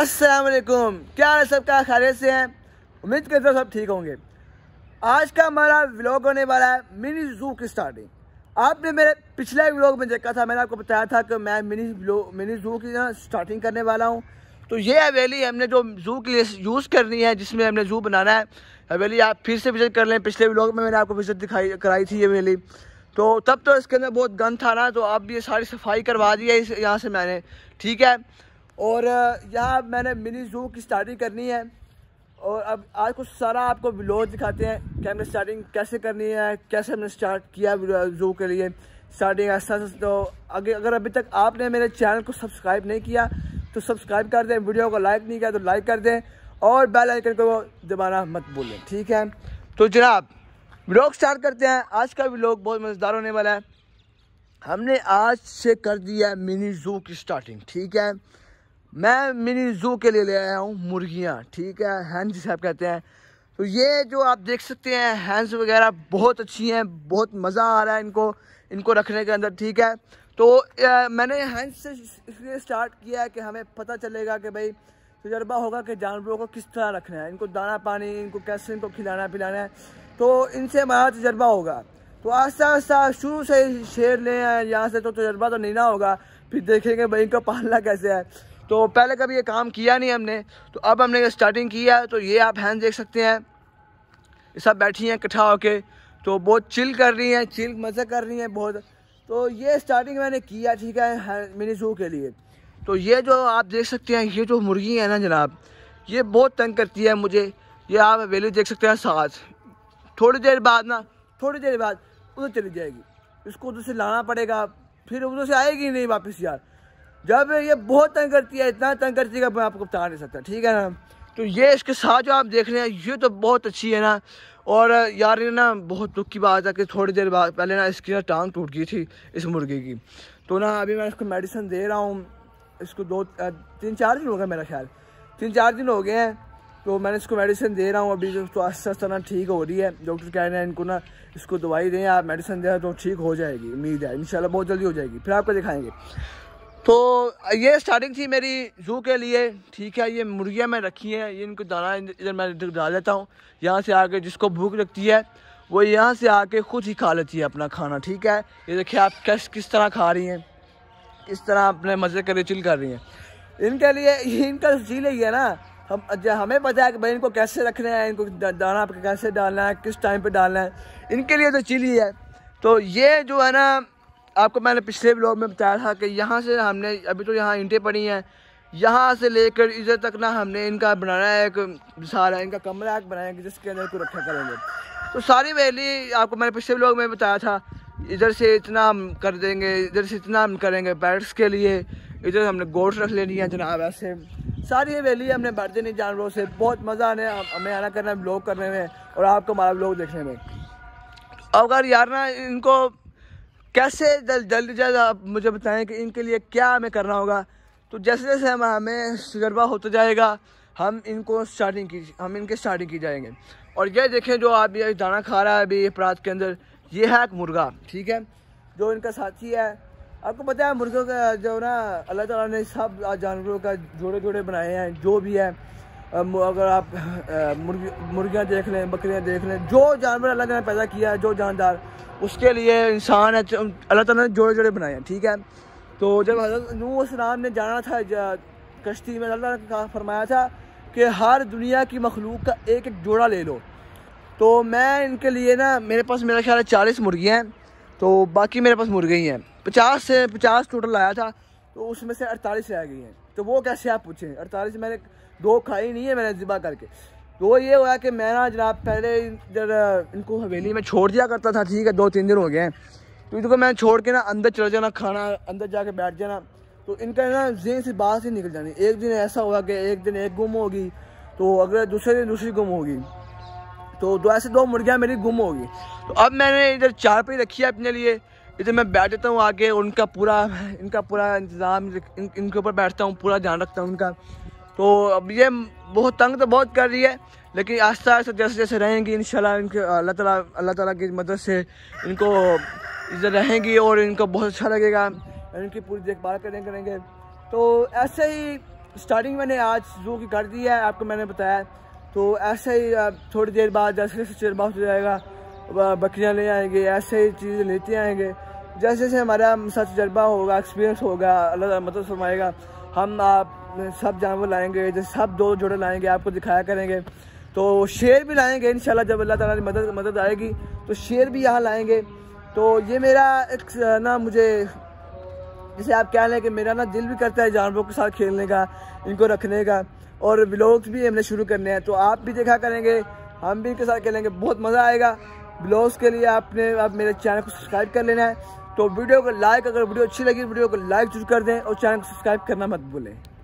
असलकुम क्या हाल है सबका खैरियत से हैं उम्मीद करते हूँ सब ठीक होंगे आज का हमारा व्लॉग होने वाला है मिनी जू की स्टार्टिंग आपने मेरे पिछले व्लॉग में देखा था मैंने आपको बताया था कि मैं मिनी मिनी जू की ना स्टार्टिंग करने वाला हूँ तो ये हवेली हमने जो जू के लिए यूज़ करनी है जिसमें हमने जू बनाना है हवेली आप फिर से विज़िट कर लें पिछले व्लॉग में मैंने आपको विज़िट दिखाई कराई थी ये हवेली तो तब तो इसके अंदर बहुत गंद था ना तो आप ये सारी सफाई करवा दी है इस यहाँ से मैंने ठीक है और यहाँ मैंने मिनी जू की स्टार्टिंग करनी है और अब आज कुछ सारा आपको ब्लॉग दिखाते हैं कि हमने स्टार्टिंग कैसे करनी है कैसे हमने स्टार्ट किया जू के लिए स्टार्टिंग ऐसा तो अगर अगर अभी तक आपने मेरे चैनल को सब्सक्राइब नहीं किया तो सब्सक्राइब कर दें वीडियो को लाइक नहीं किया तो लाइक कर दें और बेल आइकन को दबाना मत भूलें ठीक है तो जनाब व्लॉग स्टार्ट करते हैं आज का व्लॉग बहुत मज़ेदार होने वाला है हमने आज से कर दिया मिनी जू की स्टार्टिंग ठीक है मैं मिनी जू के लिए ले आया हूँ मुर्गियाँ ठीक है हैंस जिसे आप कहते हैं तो ये जो आप देख सकते हैं हैंस वगैरह बहुत अच्छी हैं बहुत मज़ा आ रहा है इनको इनको रखने के अंदर ठीक है तो ए, मैंने हैंस से इसलिए स्टार्ट किया है कि हमें पता चलेगा कि भाई तजर्बा होगा कि जानवरों को किस तरह रखना है इनको दाना पानी इनको कैसे इनको खिलाना पिलाना है तो इनसे हमारा तजर्बा होगा तो आस्ता आस्ता शुरू से शेर ले यहाँ से तो तजर्बा तो नहीं ना होगा फिर देखेंगे भाई इनका पालना कैसे है तो पहले कभी ये काम किया नहीं हमने तो अब हमने स्टार्टिंग किया है तो ये आप हैंड देख सकते हैं सब बैठी हैं इकट्ठा होके तो बहुत चिल कर रही हैं चिल मज़े कर रही हैं बहुत तो ये स्टार्टिंग मैंने किया ठीक है मिनी जू के लिए तो ये जो आप देख सकते हैं ये जो मुर्गी है ना जनाब ये बहुत तंग करती है मुझे ये आप वैल्यू देख सकते हैं साथ थोड़ी देर बाद ना थोड़ी देर बाद उधर चली जाएगी इसको उधर से लाना पड़ेगा फिर उधर से आएगी नहीं वापस यार जब ये बहुत तंग करती है इतना तंग करती है कि मैं आपको बता नहीं सकता ठीक है ना तो ये इसके साथ जो आप देख रहे हैं ये तो बहुत अच्छी है ना और यार ये ना बहुत दुख की बात है कि थोड़ी देर बाद पहले ना इसकी ना टांग टूट गई थी इस मुर्गे की तो ना अभी मैं इसको मेडिसिन दे रहा हूँ इसको दो तीन चार दिन हो गए मेरा ख्याल तीन चार दिन हो गए हैं तो मैंने इसको मेडिसिन दे रहा हूँ अभी जो तो आस्ते आस्ते ना ठीक हो रही है डॉक्टर कह रहे हैं इनको ना इसको दवाई दें आप मेडिसिन दें तो ठीक हो जाएगी उम्मीद है इन बहुत जल्दी हो जाएगी फिर आपको दिखाएँगे तो ये स्टार्टिंग थी मेरी जू के लिए ठीक है ये मुर्गियाँ मैं रखी हैं ये इनको दाना इधर मैं इधर डाल देता हूँ यहाँ से आके जिसको भूख लगती है वो यहाँ से आके खुद ही खा लेती है अपना खाना ठीक है ये देखिए आप कैस किस तरह खा रही हैं किस तरह अपने मज़े कर चिल कर रही हैं इनके लिए इनका झील ही है ना हम अच्छा, हमें पता है कि भाई इनको कैसे रखना है इनको दाना कैसे डालना है किस टाइम पर डालना है इनके लिए तो ही है तो ये जो है ना आपको मैंने पिछले ब्लॉग में बताया था कि यहाँ से हमने अभी तो यहाँ ईंटें पड़ी हैं यहाँ से लेकर इधर तक ना हमने इनका बनाना है एक सारा इनका कमरा एक बनाया कि जिसके अंदर को रखा करेंगे तो सारी वैली आपको मैंने पिछले ब्लॉग में बताया था इधर से इतना हम कर देंगे इधर से इतना हम करेंगे बैट्स के लिए इधर हमने गोट्स रख लेनी है जनाब ऐसे सारी ये वैली हमने भर देनी जानवरों से बहुत मज़ा आने हमें आना करना ब्लॉग करने में और आपको हमारा ब्लॉग देखने में अगर यार ना इनको कैसे जल्द जल्द आप मुझे बताएं कि इनके लिए क्या हमें करना होगा तो जैसे जैसे हम हमें तजर्बा होता जाएगा हम इनको स्टार्टिंग की हम इनके स्टार्टिंग की जाएंगे और ये देखें जो आप ये दाना खा रहा है अभी अपराध के अंदर ये है एक मुर्गा ठीक है जो इनका साथी है आपको पता है मुर्गों का जो ना अल्लाह ताला ने सब जानवरों का जोड़े जोड़े बनाए हैं जो भी है अगर आप मुर्गी मुर्गियाँ देख लें बकरियाँ देख लें जो जानवर अल्लाह ने पैदा किया है जो जानदार उसके लिए इंसान है अल्लाह तला ने जोड़े जोड़े बनाए हैं ठीक है तो जब हजरत नूसलाम ने जाना था जा, कश्ती में अल्लाह ने कहा फरमाया था कि हर दुनिया की मखलूक का एक एक जोड़ा ले लो तो मैं इनके लिए ना मेरे पास मेरा ख्याल है चालीस मुर्गियाँ हैं तो बाकी मेरे पास मुर्गे ही हैं पचास से पचास टोटल आया था तो उसमें से अड़तालीस रह गई हैं तो वो कैसे आप पूछें अड़तालीस मैंने दो खाई नहीं है मैंने ज़िबा करके तो ये हुआ कि मैं ना जनाब पहले इधर इनको हवेली में छोड़ दिया करता था ठीक है दो तीन दिन हो गए हैं तो इनको मैं छोड़ के ना अंदर चला जाना खाना अंदर जाके बैठ जाना तो इनका ना जेन से बाहर से निकल जानी एक दिन ऐसा हुआ कि एक दिन एक गुम होगी तो अगर दूसरे दिन दूसरी गुम होगी तो दो ऐसे दो मुर्गियाँ मेरी गुम होगी तो अब मैंने इधर चार पे रखी है अपने लिए इधर मैं बैठ जाता हूँ आगे उनका पूरा इनका पूरा इंतज़ाम इन, इनके ऊपर बैठता हूँ पूरा ध्यान रखता हूँ उनका तो अब ये बहुत तंग तो बहुत कर रही है लेकिन आस्ता आस्ता जैसे जैसे रहेंगी इन इनके अल्लाह ताला अल्लाह ताला की मदद से इनको इज्जत रहेंगी और इनको बहुत अच्छा लगेगा इनकी पूरी देखभाल करें करेंगे तो ऐसे ही स्टार्टिंग मैंने आज जू की कर दी है आपको मैंने बताया तो ऐसे ही थोड़ी देर बाद जैसे जैसे चेयर बाफ हो जाएगा बकरियाँ ले आएंगे ऐसे ही चीज़ें लेते आएंगे जैसे जैसे हमारा साथ तजर्बा होगा एक्सपीरियंस होगा अल्लाह मदद फरमाएगा हम आप सब जानवर लाएंगे जैसे सब दो जोड़े लाएंगे आपको दिखाया करेंगे तो शेर भी लाएंगे इन जब अल्लाह ताला मदद मदद आएगी तो शेर भी यहाँ लाएंगे तो ये मेरा एक ना मुझे जैसे आप कह लें कि मेरा ना दिल भी करता है जानवरों के साथ खेलने का इनको रखने का और ब्लॉग्स भी हमने शुरू करने हैं तो आप भी देखा करेंगे हम भी इनके साथ खेलेंगे बहुत मज़ा आएगा ब्लॉग्स के लिए आपने आप मेरे चैनल को सब्सक्राइब कर लेना है तो वीडियो को लाइक अगर वीडियो अच्छी लगी वीडियो को लाइक जरूर कर दें और चैनल को सब्सक्राइब करना मत भूलें